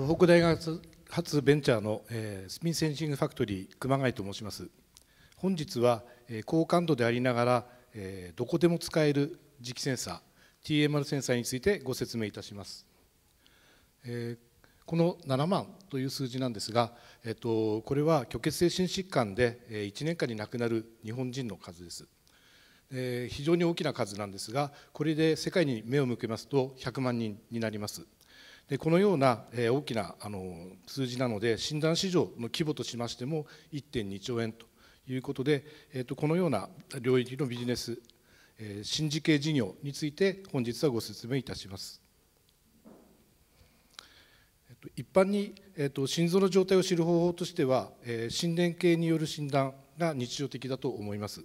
東北大学発ベンチャーの、えー、スピンセンシングファクトリー熊谷と申します本日は、えー、高感度でありながら、えー、どこでも使える磁気センサー TMR センサーについてご説明いたします、えー、この7万という数字なんですが、えー、っと、とこれは虚血性心疾患で、えー、1年間に亡くなる日本人の数です、えー、非常に大きな数なんですがこれで世界に目を向けますと100万人になりますでこのような、え大きなあの数字なので診断市場の規模としましても1.2兆円ということで、えー、とこのような領域のビジネス、え新事系事業について本日はご説明いたします。一般に、えー、と心臓の状態を知る方法としては、え心電系による診断が日常的だと思います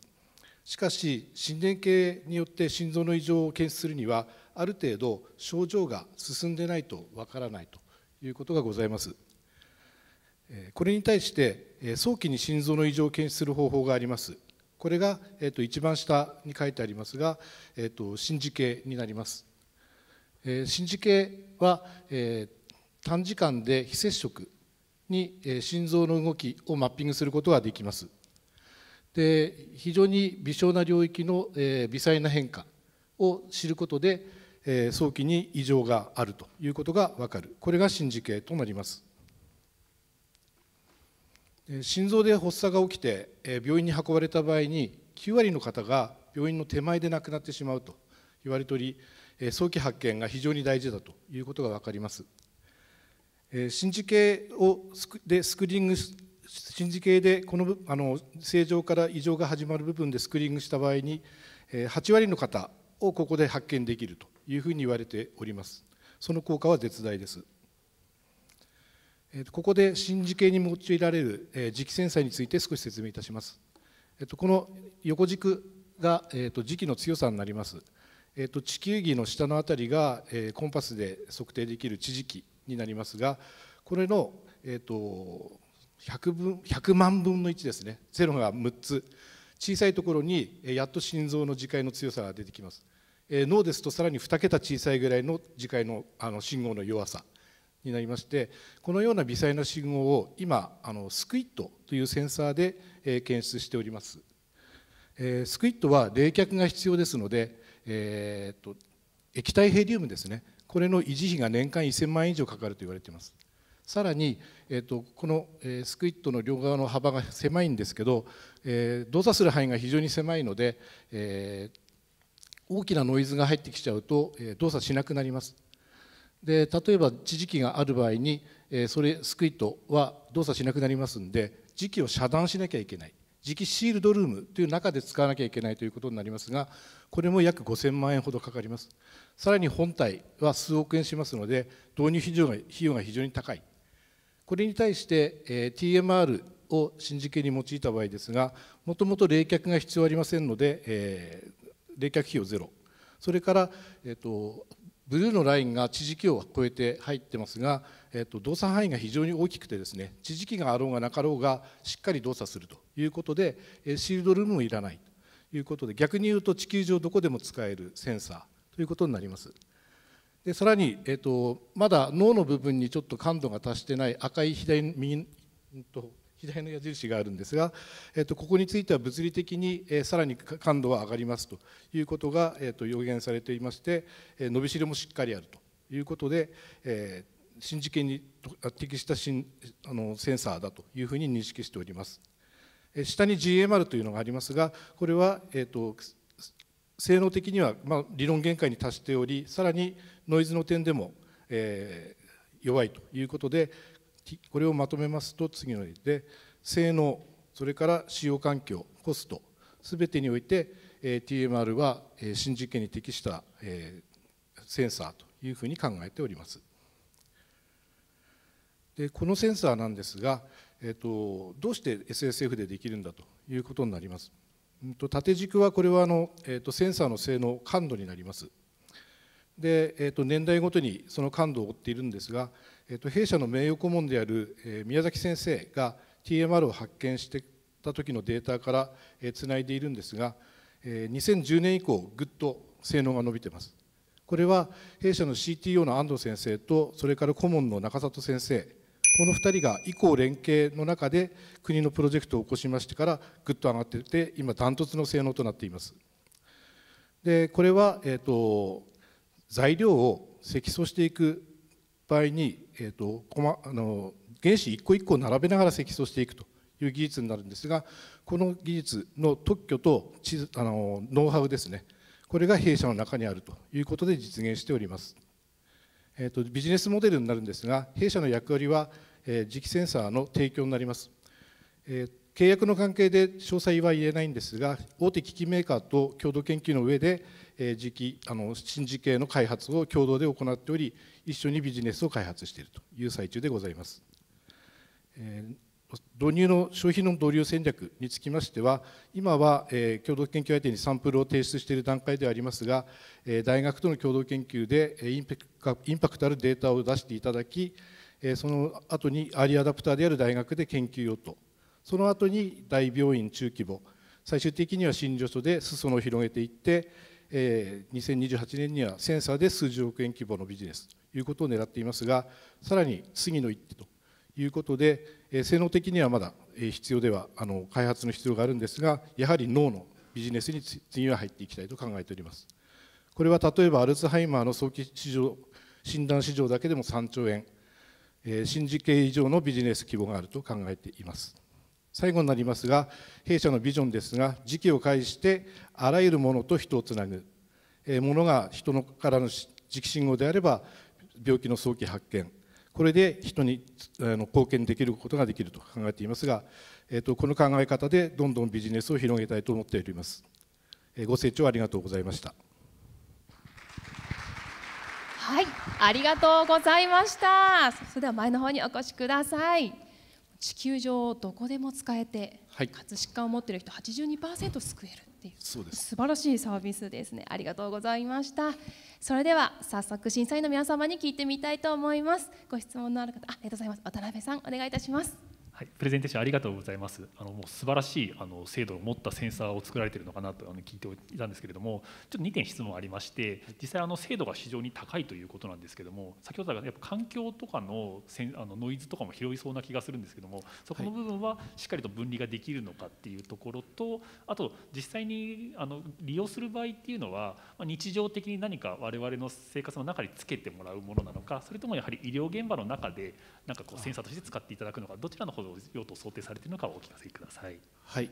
しかし心電系によって心臓の異常を検出するにはある程度症状が進んでないとわからないということがございますこれに対して早期に心臓の異常を検出する方法がありますこれが、えー、と一番下に書いてありますが、えー、と心示系になります、えー、心示系は、えー、短時間で非接触に、えー、心臓の動きをマッピングすることができますで非常に微小な領域の、えー、微細な変化を知ることでえ早期に異常があるということが分かるこれが心事系となります心臓で発作が起きて病院に運ばれた場合に9割の方が病院の手前で亡くなってしまうと言われており早期発見が非常に大事だということが分かります心事系をでスクリーング心事系でこのあの正常から異常が始まる部分でスクリーングした場合に8割の方をここで発見できるというふうに言われておりますその効果は絶大ですここで真時計に用いられる磁気センサーについて少し説明いたしますこの横軸が磁気の強さになります地球儀の下の辺りがコンパスで測定できる地磁気になりますがこれの 100, 分100万分の1ですねゼロが6つ小さいところにやっと心臓の磁界の強さが出てきますえ脳ですとさらに2桁小さいぐらいの磁界のあの信号の弱さになりましてこのような微細な信号を今あのスクイットというセンサーで、え検出しております、えスクイットは冷却が必要ですので、えー、と液体ヘリウムですねこれの維持費が年間1000万円以上かかると言われていますさらに、えーと、この、えスクイットの両側の幅が狭いんですけど、えー、動作する範囲が非常に狭いので、えー、大きなノイズが入ってきちゃうと、え動作しなくなりますで例えば地磁気がある場合に、えそれスクイットは動作しなくなりますんで磁気を遮断しなきゃいけない磁気シールドルームという中で使わなきゃいけないということになりますがこれも約5000万円ほどかかりますさらに本体は数億円しますので導入費用が費用が非常に高いこれに対して、え TMR を新磁系に用いた場合ですがもともと冷却が必要ありませんので、え冷却費用ゼロそれから、えっと、ブルーのラインが地磁気を超えて入ってますが、えっと、動作範囲が非常に大きくてですね地磁気があろうがなかろうがしっかり動作するということで、えシールドルームもいらないということで逆に言うと地球上どこでも使えるセンサーということになります。でさらに、えっと、とまだ脳の部分にちょっと感度が達してない赤い左右と左の矢印があるんですが、えっとここについては物理的に、えさらに感度は上がりますということが、えっと予言されていまして、え伸びしろもしっかりあるということで、え新事件に適したんあのセンサーだというふうに認識しております。下に GMR というのがありますがこれは、えーと、と性能的には、まあ、理論限界に達しておりさらにノイズの点でも、えー、弱いということでこれをまとめますと次のようにで性能それから使用環境コストすべてにおいて TMR は新実験に適したセンサーというふうに考えておりますでこのセンサーなんですが、えー、とどうして SSF でできるんだということになります縦軸はこれはあの、えー、とセンサーの性能感度になりますで、えー、と年代ごとにその感度を追っているんですが、えー、と弊社の名誉顧問である、えー、宮崎先生が TMR を発見してた時のデータからつな、えー、いでいるんですが、えー、2010年以降ぐっと性能が伸びてますこれは弊社の CTO の安藤先生とそれから顧問の中里先生この2人が以降連携の中で国のプロジェクトを起こしましてからぐっと上がっていて今ダントツの性能となっていますでこれは、えーと、材料を積層していく倍に、えーと、こま、あの原子一個一個並べながら積層していくという技術になるんですがこの技術の特許とあのノウハウですねこれが弊社の中にあるということで実現しております、えーと、とビジネスモデルになるんですが弊社の役割は、えー、磁気センサーの提供になります、えー、契約の関係で詳細は言えないんですが大手機器メーカーと共同研究の上でえ時期あの新時系の開発を共同で行っており一緒にビジネスを開発しているという最中でございます、え導入の消費の導入戦略につきましては今は、え共同研究相手にサンプルを提出している段階ではありますが、え大学との共同研究でインパクトあるデータを出していただきその後にアーリーアダプターである大学で研究用とその後に大病院中規模最終的には診療所で裾野を広げていってえー、2028年にはセンサーで数十億円規模のビジネスということを狙っていますがさらに次の一手ということで、えー、性能的にはまだ必要ではあの開発の必要があるんですがやはり脳のビジネスに次は入っていきたいと考えておりますこれは例えばアルツハイマーの早期市場診断市場だけでも3兆円え新次経以上のビジネス規模があると考えています。最後になりますが弊社のビジョンですが時期を介してあらゆるものと人をつなぐ、えものが人のからの時期信号であれば病気の早期発見これで人にあの貢献できることができると考えていますが、えとこの考え方でどんどんビジネスを広げたいと思っております、えご清聴ありがとうございましたはいありがとうございましたそれでは前の方にお越しください地球上どこでも使えて、はい、かつ疾患を持っている人82%救えるっていうそうです素晴らしいサービスですねありがとうございましたそれでは早速審査員の皆様に聞いてみたいと思いますご質問のある方ありがとうございます渡辺さんお願いいたしますはい、プレゼンテーションありがとうございます。あのもう素晴らしいあの精度を持ったセンサーを作られているのかなとあの聞いていたんですけれども、ちょっと2点質問ありまして、実際あの精度が非常に高いということなんですけども、先ほどからやっぱ環境とかのせんあのノイズとかも拾いそうな気がするんですけども、そこの部分はしっかりと分離ができるのかっていうところと、あと実際にあの利用する場合っていうのは、ま日常的に何か我々の生活の中につけてもらうものなのか、それともやはり医療現場の中でなんかこうセンサーとして使っていただくのか、どちらの方の用途を想定されているのかお聞かせください。はい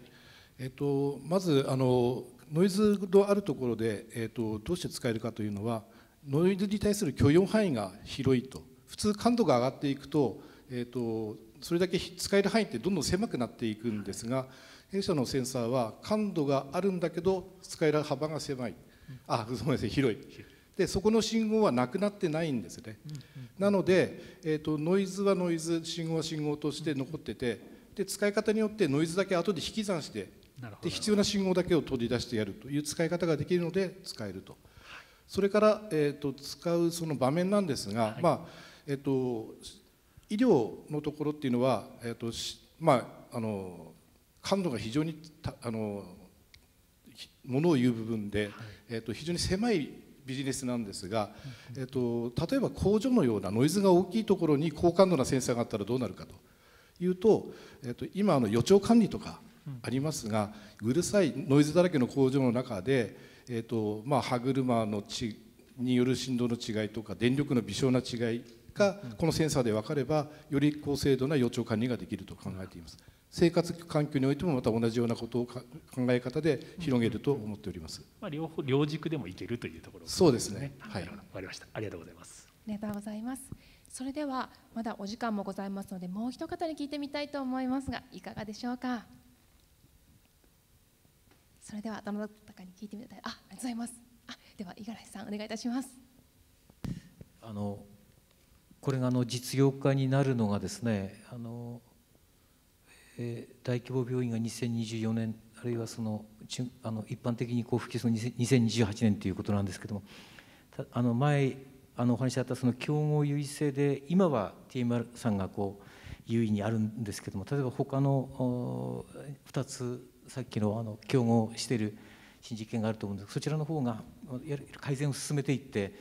えっと、まずあのノイズのあるところで、えっと、どうして使えるかというのはノイズに対する許容範囲が広いと普通感度が上がっていくと,、えっとそれだけ使える範囲ってどんどん狭くなっていくんですが、弊社のセンサーは感度があるんだけど使える幅が狭いあごめんなさい広いでそこの信号はなくなってないんですね、なので、えーと、ノイズはノイズ信号は信号として残っててで使い方によってノイズだけ後で引き算してで必要な信号だけを取り出してやるという使い方ができるので使えると、はい、それから、えーと、使うその場面なんですが、はい、まあえーと、医療のところっていうのは、えーとまあ、あの感度が非常にあのものを言う部分で、はい、えーと非常に狭いビジネスなんですが、えっと、例えば工場のようなノイズが大きいところに高感度なセンサーがあったらどうなるかというと、えっと、今の予兆管理とかありますがうるさいノイズだらけの工場の中で、えっとまあ、歯車のちによる振動の違いとか電力の微小な違いがこのセンサーで分かればより高精度な予兆管理ができると考えています。生活環境においてもまた同じようなことを考え方で広げると思っております。まあ両方両軸でもいけるというところ、ね、そうですね。はい。わかりました。ありがとうございます。ありがとうございます。それではまだお時間もございますのでもう一方に聞いてみたいと思いますがいかがでしょうか。それではどなたに聞いてみたい。あ、ありがとうございます。あ、では五十嵐さんお願いいたします。あのこれがあの実用化になるのがですねあのえー、大規模病院が2024年あるいはそのあの一般的にこう普する2028年ということなんですけどもあの前あのお話しあったその競合優位性で今は TMR さんがこう優位にあるんですけども例えば他の2つさっきのあの競合している新実験があると思うんですがそちらの方が改善を進めていって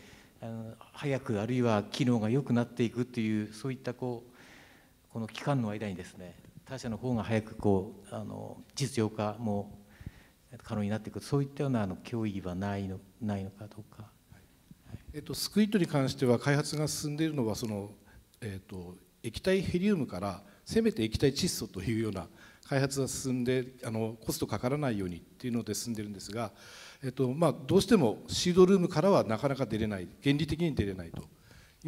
早くあるいは機能が良くなっていくというそういったこうこの期間の間にですね他社の方が早くこうあの実用化も可能になっていくそういったようなあの脅威はないのないのかどうか、はいえっと、スクイットに関しては開発が進んでいるのはその、えっと、液体ヘリウムからせめて液体窒素というような開発が進んであのコストかからないようにっていうので進んでるんですが、えっとまあ、どうしてもシードルームからはなかなか出れない原理的に出れないと。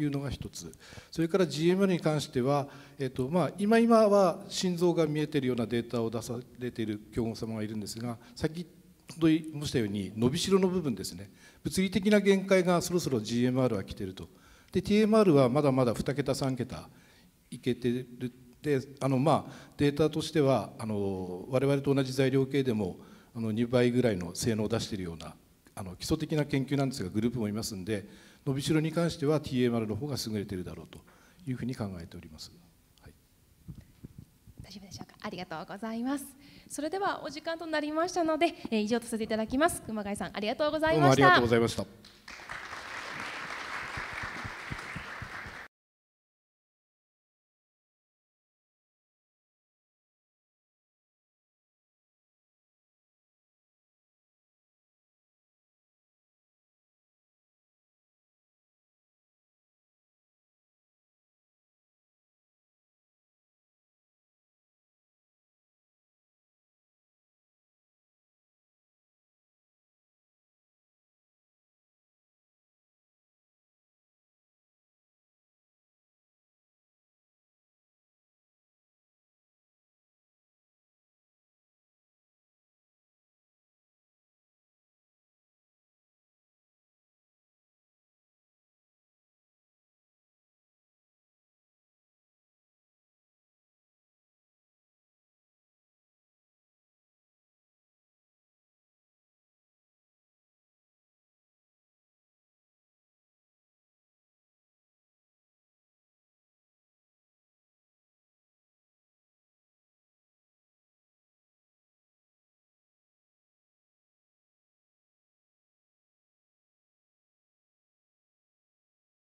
いうのが一つそれから GMR に関しては、えっとまあ、今今は心臓が見えているようなデータを出されている競合様がいるんですが先ほど申したように伸びしろの部分ですね物理的な限界がそろそろ GMR は来ているとで TMR はまだまだ2桁3桁いけてるであの、まあ、データとしてはあの我々と同じ材料系でもあの2倍ぐらいの性能を出しているようなあの基礎的な研究なんですがグループもいますんで伸びしろに関しては TMR の方が優れているだろうというふうに考えております、はい、大丈夫でしょうかありがとうございますそれではお時間となりましたので、えー、以上とさせていただきます熊谷さんありがとうございましたありがとうございました